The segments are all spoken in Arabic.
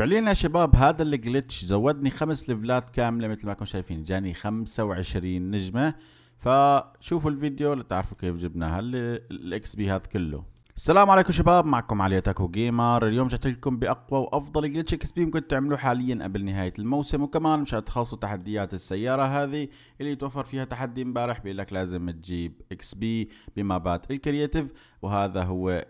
فعليا يا شباب هذا الجلتش زودني خمس ليفلات كامله مثل ما كنتم شايفين جاني 25 نجمه فشوفوا الفيديو لتعرفوا كيف جبنا هالاكس بي هذا كله السلام عليكم شباب معكم علي تاكو جيمر اليوم جات لكم باقوى وافضل جلتش اكس بي ممكن تعملوه حاليا قبل نهايه الموسم وكمان مشان تخلصوا تحديات السياره هذه اللي توفر فيها تحدي امبارح بيقول لك لازم تجيب اكس بي بمابات الكرياتيف وهذا هو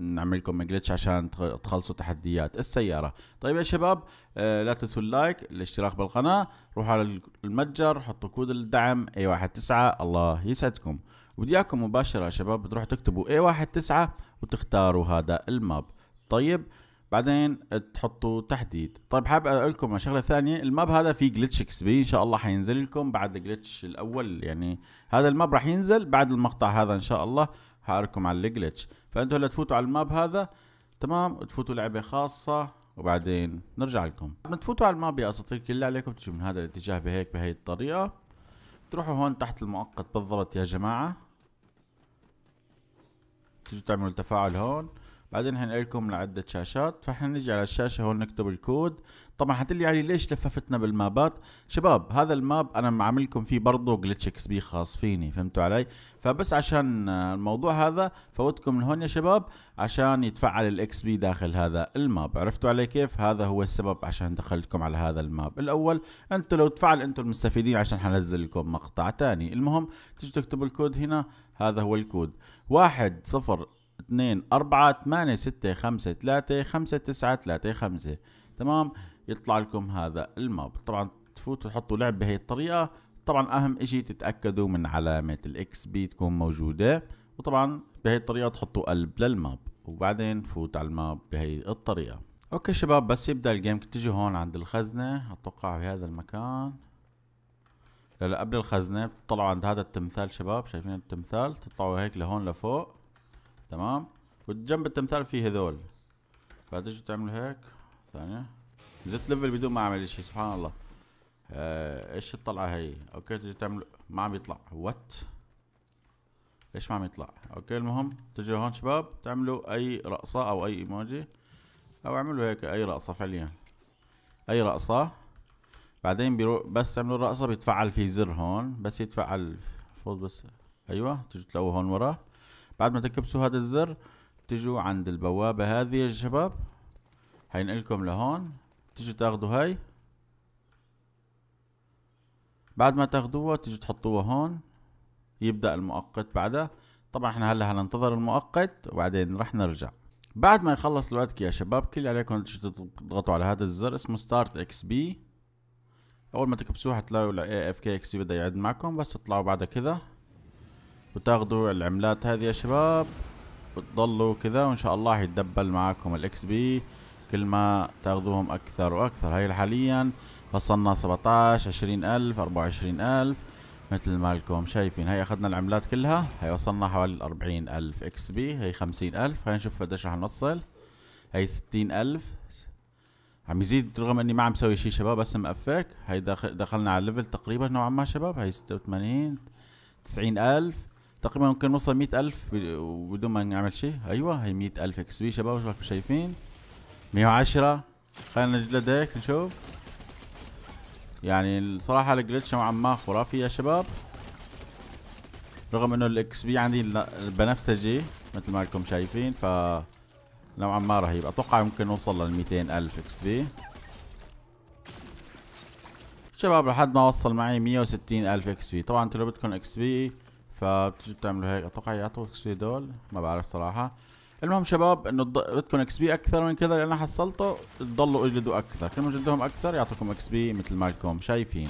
نعمل لكم جلتش عشان تخلصوا تحديات السياره طيب يا شباب آه، لا تنسوا اللايك الاشتراك بالقناه روحوا على المتجر حطوا كود الدعم اي واحد تسعة الله يسعدكم وبدي اياكم مباشره يا شباب تروحوا تكتبوا واحد تسعة وتختاروا هذا الماب طيب بعدين تحطوا تحديد طيب حاب اقول لكم شغله ثانيه الماب هذا فيه جلتش اكس بي ان شاء الله حينزل لكم بعد الجلتش الاول يعني هذا الماب راح ينزل بعد المقطع هذا ان شاء الله حاركم على الجلتش فانتوا هلا تفوتوا على الماب هذا تمام وتفوتوا لعبه خاصه وبعدين نرجع لكم بعد ما تفوتوا على الماب يا اساطير كل اللي عليكم تجوا من هذا الاتجاه بهيك بهي الطريقه تروحوا هون تحت المؤقت بالضبط يا جماعة تجوا تعملوا تفاعل هون بعدين حنقلكم لعدة شاشات نجي على الشاشة هون نكتب الكود طبعا حتلي علي ليش لففتنا بالمابات شباب هذا الماب انا معاملكم فيه برضه جلتش اكس بي خاص فيني فهمتوا علي فبس عشان الموضوع هذا فوتكم من هون يا شباب عشان يتفعل الاكس بي داخل هذا الماب عرفتوا علي كيف هذا هو السبب عشان دخلتكم على هذا الماب الاول انتوا لو تفعل انتوا المستفيدين عشان حنزل لكم مقطع تاني المهم تجي تكتبوا الكود هنا هذا هو الكود واحد صفر 2 4 8 6 5 3 5 9 3 5 تمام يطلع لكم هذا الماب طبعا تفوتوا تحطوا لعب بهي الطريقة طبعا اهم اشي تتأكدوا من علامة الاكس بي تكون موجودة وطبعا بهي الطريقة تحطوا قلب للماب وبعدين فوت على الماب بهي الطريقة اوكي شباب بس يبدأ الجيم تجي هون عند الخزنة اتوقع بهذا المكان لا لا قبل الخزنة بتطلعوا عند هذا التمثال شباب شايفين التمثال تطلعوا هيك لهون لفوق تمام والجنب التمثال فيه هذول فتجي تعمل هيك ثانية زدت ليفل بدون ما اعمل شيء سبحان الله آه ايش الطلعة هي اوكي تجي تعمل ما عم يطلع وات ليش ما عم يطلع اوكي المهم تجي هون شباب تعملوا اي رقصة او اي ايموجي او اعملوا هيك اي رقصة فعليا اي رقصة بعدين بيرو بس تعملوا الرقصة بيتفعل في زر هون بس يتفعل فوت بس ايوه تجي تلاقوه هون ورا بعد ما تكبسوا هذا الزر تجوا عند البوابة هذه يا شباب هينقلكم لهون تجوا تاخدوا هاي بعد ما تاخدوها تجوا تحطوها هون يبدأ المؤقت بعدها طبعا احنا هلا هننتظر المؤقت وبعدين رح نرجع بعد ما يخلص الوقت يا شباب كل اللي عليكم تضغطوا على هذا الزر اسمه ستارت اكس بي اول ما تكبسوه هتلاقوا اي اف كي اكس بي بدا يعد معكم بس تطلعوا بعد كذا وتاخذوا العملات هذه يا شباب وتضلوا كذا وان شاء الله يتدبل معاكم الاكس بي كل ما تاخذوهم اكثر واكثر هاي حاليا وصلنا 17 20000 24000 مثل ما لكم شايفين هاي اخذنا العملات كلها هي وصلنا حوالي 40000 اكس بي هي 50000 خلينا نشوف قديش رح نوصل ستين 60000 عم يزيد رغم اني ما عم سوي شيء شباب بس مقفك هاي دخلنا على الليفل تقريبا نوعا ما شباب هي 86 90000 تقريبا ممكن نوصل مئة ألف بدون ما نعمل شيء أيوة هي مئة ألف اكس بي شباب شباب شايفين مية وعشرة خلينا نجلد هيك نشوف يعني الصراحة الجلتش نوعا ما خرافي يا شباب رغم انه الاكس بي عندي بنفسجي مثل ما لكم شايفين ف نوعا ما رهيب اتوقع ممكن نوصل لل 200 الف اكس بي شباب لحد ما وصل معي 160000 الف اكس بي طبعا انتوا لو بدكم اكس بي فبتجوا بتعملوا هيك اتوقع يعطوا اكس بي دول ما بعرف صراحة المهم شباب انه بدكم اكس بي اكثر من كذا اللي انا حصلته تضلوا اجلدوا اكثر كل ما اجلدهم اكثر يعطوكم اكس بي مثل ما لكم شايفين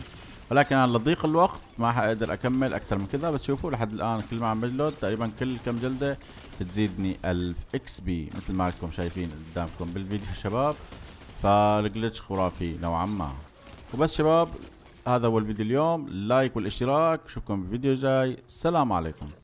ولكن انا لضيق الوقت ما حقدر اكمل اكثر من كذا بس شوفوا لحد الان كل ما عم بجلد تقريبا كل كم جلده بتزيدني 1000 اكس بي مثل ما لكم شايفين قدامكم بالفيديو شباب فالجلتش خرافي نوعا ما وبس شباب هذا هو الفيديو اليوم لايك والاشتراك اشوفكم بفيديو جاي السلام عليكم